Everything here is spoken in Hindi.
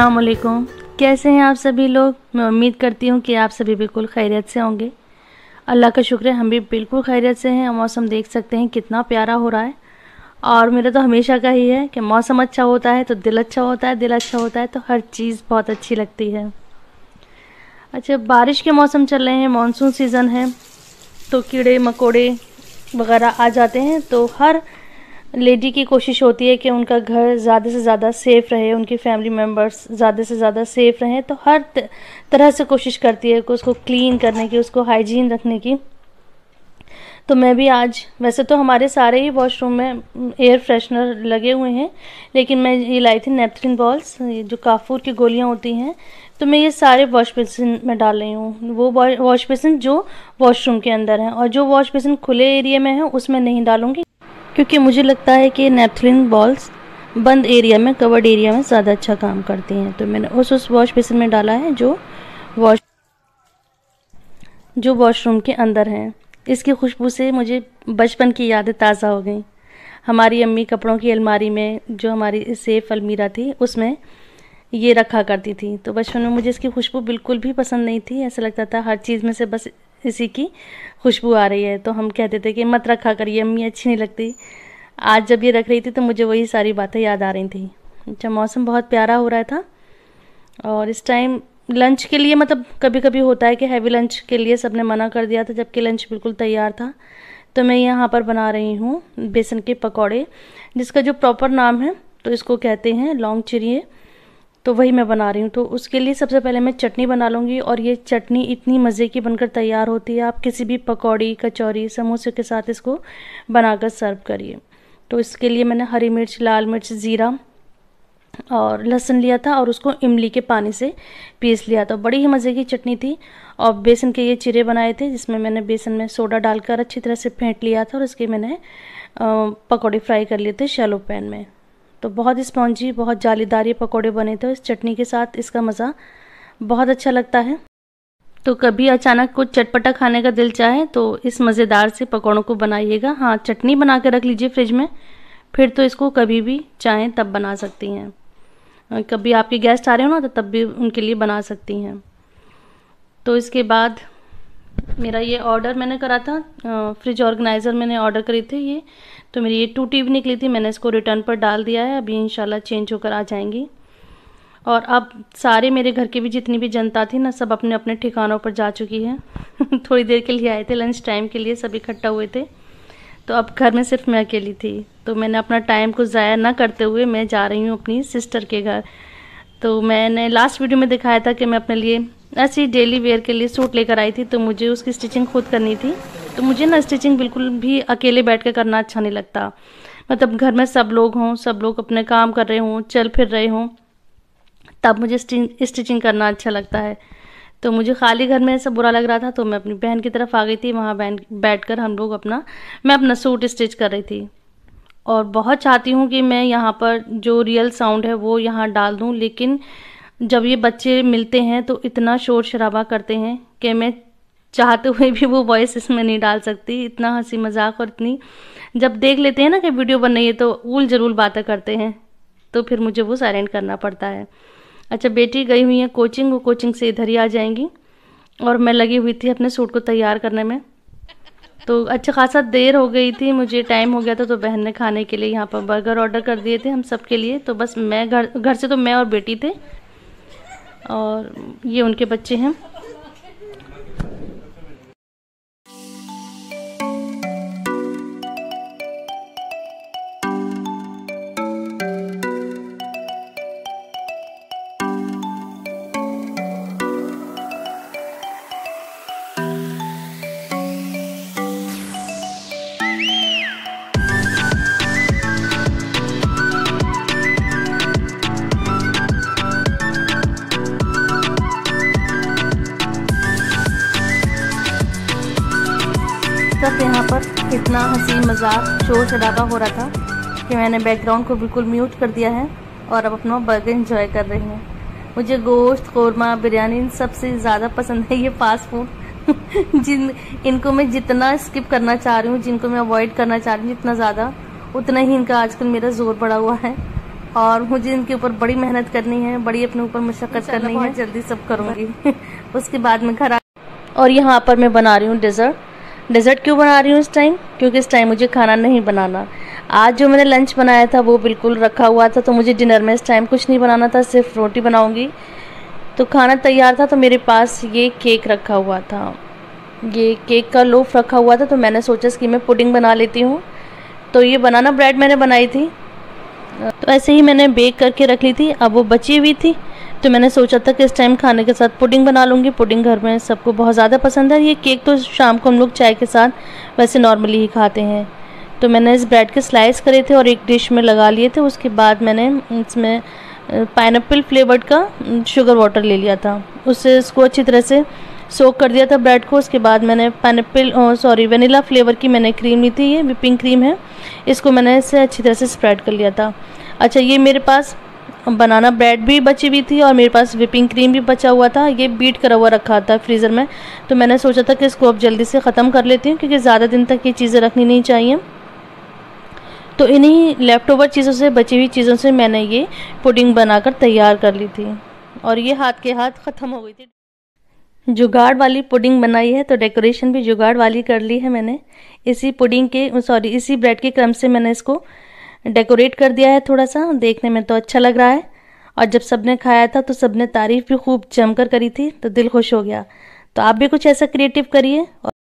असलकुम कैसे हैं आप सभी लोग मैं उम्मीद करती हूँ कि आप सभी बिल्कुल खैरियत से होंगे अल्लाह का शुक्र है हम भी बिल्कुल खैरियत से हैं मौसम देख सकते हैं कितना प्यारा हो रहा है और मेरा तो हमेशा का ही है कि मौसम अच्छा होता है तो दिल अच्छा होता है दिल अच्छा होता है तो हर चीज़ बहुत अच्छी लगती है अच्छा बारिश के मौसम चल रहे हैं मानसून सीज़न है तो कीड़े मकोड़े वगैरह आ जाते हैं तो हर लेडी की कोशिश होती है कि उनका घर ज़्यादा से ज़्यादा सेफ़ रहे उनकी फैमिली मेम्बर्स ज़्यादा से ज़्यादा सेफ़ रहें तो हर तरह से कोशिश करती है कि उसको क्लीन करने की उसको हाइजीन रखने की तो मैं भी आज वैसे तो हमारे सारे ही वॉशरूम में एयर फ्रेशनर लगे हुए हैं लेकिन मैं ये लाई थी नेपथ्रिन बॉल्स जो काफूर की गोलियाँ होती हैं तो मैं ये सारे वॉश बेसिन में डाल रही हूँ वो वॉश बेसिन जो वॉशरूम के अंदर हैं और जो वॉश बेसिन खुले एरिया में है उसमें नहीं डालूँगी क्योंकि मुझे लगता है कि नेपथलिन बॉल्स बंद एरिया में कवर्ड एरिया में ज़्यादा अच्छा काम करती हैं तो मैंने उस उस वॉश बेसिन में डाला है जो वॉश जो वॉशरूम के अंदर हैं इसकी खुशबू से मुझे बचपन की यादें ताज़ा हो गई हमारी अम्मी कपड़ों की अलमारी में जो हमारी सेफ़ अलमीरा थी उसमें ये रखा करती थी तो बचपन में मुझे इसकी खुशबू बिल्कुल भी पसंद नहीं थी ऐसा लगता था हर चीज़ में से बस इसी की खुशबू आ रही है तो हम कहते थे कि मत रखा करिए अम्मी अच्छी नहीं लगती आज जब ये रख रही थी तो मुझे वही सारी बातें याद आ रही थी अच्छा मौसम बहुत प्यारा हो रहा था और इस टाइम लंच के लिए मतलब कभी कभी होता है कि हैवी लंच के लिए सबने मना कर दिया था जबकि लंच बिल्कुल तैयार था तो मैं यहाँ पर बना रही हूँ बेसन के पकौड़े जिसका जो प्रॉपर नाम है तो इसको कहते हैं लॉन्ग चिड़िए तो वही मैं बना रही हूँ तो उसके लिए सबसे पहले मैं चटनी बना लूँगी और ये चटनी इतनी मज़े की बनकर तैयार होती है आप किसी भी पकौड़ी कचौरी समोसे के साथ इसको बनाकर सर्व करिए तो इसके लिए मैंने हरी मिर्च लाल मिर्च ज़ीरा और लहसुन लिया था और उसको इमली के पानी से पीस लिया था बड़ी ही मज़े की चटनी थी और बेसन के ये चिरे बनाए थे जिसमें मैंने बेसन में सोडा डालकर अच्छी तरह से फेंट लिया था और इसके मैंने पकौड़े फ्राई कर लिए थे शैलो पैन में तो बहुत स्पॉन्जी बहुत जालीदार ये पकौड़े बने थे इस चटनी के साथ इसका मज़ा बहुत अच्छा लगता है तो कभी अचानक कुछ चटपटा खाने का दिल चाहे तो इस मज़ेदार से पकौड़ों को बनाइएगा हाँ चटनी बना के रख लीजिए फ्रिज में फिर तो इसको कभी भी चाहें तब बना सकती हैं कभी आपके गेस्ट आ रहे हो ना तो तब भी उनके लिए बना सकती हैं तो इसके बाद मेरा ये ऑर्डर मैंने करा था फ्रिज ऑर्गेनाइज़र मैंने ऑर्डर करी थी ये तो मेरी ये टू टीप निकली थी मैंने इसको रिटर्न पर डाल दिया है अभी इन चेंज होकर आ जाएंगी और अब सारे मेरे घर के भी जितनी भी जनता थी ना सब अपने अपने ठिकानों पर जा चुकी है थोड़ी देर के लिए आए थे लंच टाइम के लिए सब इकट्ठा हुए थे तो अब घर में सिर्फ मैं अकेली थी तो मैंने अपना टाइम को ज़ाया ना करते हुए मैं जा रही हूँ अपनी सिस्टर के घर तो मैंने लास्ट वीडियो में दिखाया था कि मैं अपने लिए ऐसे डेली वेयर के लिए सूट लेकर आई थी तो मुझे उसकी स्टिचिंग खुद करनी थी तो मुझे ना स्टिचिंग बिल्कुल भी अकेले बैठ कर करना अच्छा नहीं लगता मतलब घर में सब लोग हों सब लोग अपने काम कर रहे हों चल फिर रहे हों तब मुझे स्टिचिंग करना अच्छा लगता है तो मुझे खाली घर में ऐसा बुरा लग रहा था तो मैं अपनी बहन की तरफ आ गई थी वहाँ बहन बैठ कर हम लोग अपना मैं अपना सूट स्टिच कर रही थी और बहुत चाहती हूँ कि मैं यहाँ पर जो रियल साउंड है वो यहाँ डाल दूँ लेकिन जब ये बच्चे मिलते हैं तो इतना शोर शराबा करते हैं कि मैं चाहते हुए भी वो वॉइस इसमें नहीं डाल सकती इतना हंसी मजाक और इतनी जब देख लेते हैं ना कि वीडियो बन रही है तो उल जरूर बातें करते हैं तो फिर मुझे वो साइलेंट करना पड़ता है अच्छा बेटी गई हुई है कोचिंग वो कोचिंग से इधर ही आ जाएंगी और मैं लगी हुई थी अपने सूट को तैयार करने में तो अच्छा खासा देर हो गई थी मुझे टाइम हो गया था तो बहन ने खाने के लिए यहाँ पर बर्गर ऑर्डर कर दिए थे हम सब के लिए तो बस मैं घर घर से तो मैं और बेटी थे और ये उनके बच्चे हैं तरफ तो यहाँ पर कितना हंसी मजाक शोर शराबा हो रहा था कि मैंने बैकग्राउंड को बिल्कुल म्यूट कर दिया है और अब अपना बर्गर इंजॉय कर रही हूँ मुझे गोश्त कौरमा बिरयानी इन सबसे ज़्यादा पसंद है ये फास्ट फूड जिन इनको मैं जितना स्किप करना चाह रही हूँ जिनको मैं अवॉइड करना चाह रही हूँ जितना ज़्यादा उतना ही इनका आजकल मेरा जोर बढ़ा हुआ है और मुझे इनके ऊपर बड़ी मेहनत करनी है बड़ी अपने ऊपर मशक्क़त करनी है जल्दी सब करूँगी उसके बाद मैं घर और यहाँ पर मैं बना रही हूँ डिज़र्ट डेज़र्ट क्यों बना रही हूँ इस टाइम क्योंकि इस टाइम मुझे खाना नहीं बनाना आज जो मैंने लंच बनाया था वो बिल्कुल रखा हुआ था तो मुझे डिनर में इस टाइम कुछ नहीं बनाना था सिर्फ रोटी बनाऊँगी तो खाना तैयार था तो मेरे पास ये केक रखा हुआ था ये केक का लोफ रखा हुआ था तो मैंने सोचा कि मैं पुडिंग बना लेती हूँ तो ये बनाना ब्रेड मैंने बनाई थी तो ऐसे ही मैंने बेक करके रख ली थी अब वो बची हुई थी तो मैंने सोचा था कि इस टाइम खाने के साथ पुडिंग बना लूँगी पुडिंग घर में सबको बहुत ज़्यादा पसंद है ये केक तो शाम को हम लोग चाय के साथ वैसे नॉर्मली ही खाते हैं तो मैंने इस ब्रेड के स्लाइस करे थे और एक डिश में लगा लिए थे उसके बाद मैंने इसमें पाइन फ्लेवर्ड का शुगर वाटर ले लिया था उससे इसको अच्छी तरह से सोक कर दिया था ब्रेड को उसके बाद मैंने पाइनएप्पल सॉरी वनीला फ्लेवर की मैंने क्रीम ली थी ये विपिंग क्रीम है इसको मैंने इसे अच्छी तरह से स्प्रेड कर लिया था अच्छा ये मेरे पास बनाना ब्रेड भी बची हुई थी और मेरे पास विपिंग क्रीम भी बचा हुआ था ये बीट करा हुआ रखा था फ्रीज़र में तो मैंने सोचा था कि इसको अब जल्दी से ख़त्म कर लेती हूँ क्योंकि ज़्यादा दिन तक ये चीज़ें रखनी नहीं चाहिए तो इन्हीं लेफ़्ट ओवर चीज़ों से बची हुई चीज़ों से मैंने ये पुडिंग बनाकर तैयार कर ली थी और ये हाथ के हाथ ख़त्म हो गई थी जुगाड़ वाली पुडिंग बनाई है तो डेकोरेशन भी जुगाड़ वाली कर ली है मैंने इसी पुडिंग के सॉरी इसी ब्रेड के क्रम से मैंने इसको डेकोरेट कर दिया है थोड़ा सा देखने में तो अच्छा लग रहा है और जब सबने खाया था तो सबने तारीफ़ भी खूब जमकर करी थी तो दिल खुश हो गया तो आप भी कुछ ऐसा क्रिएटिव करिए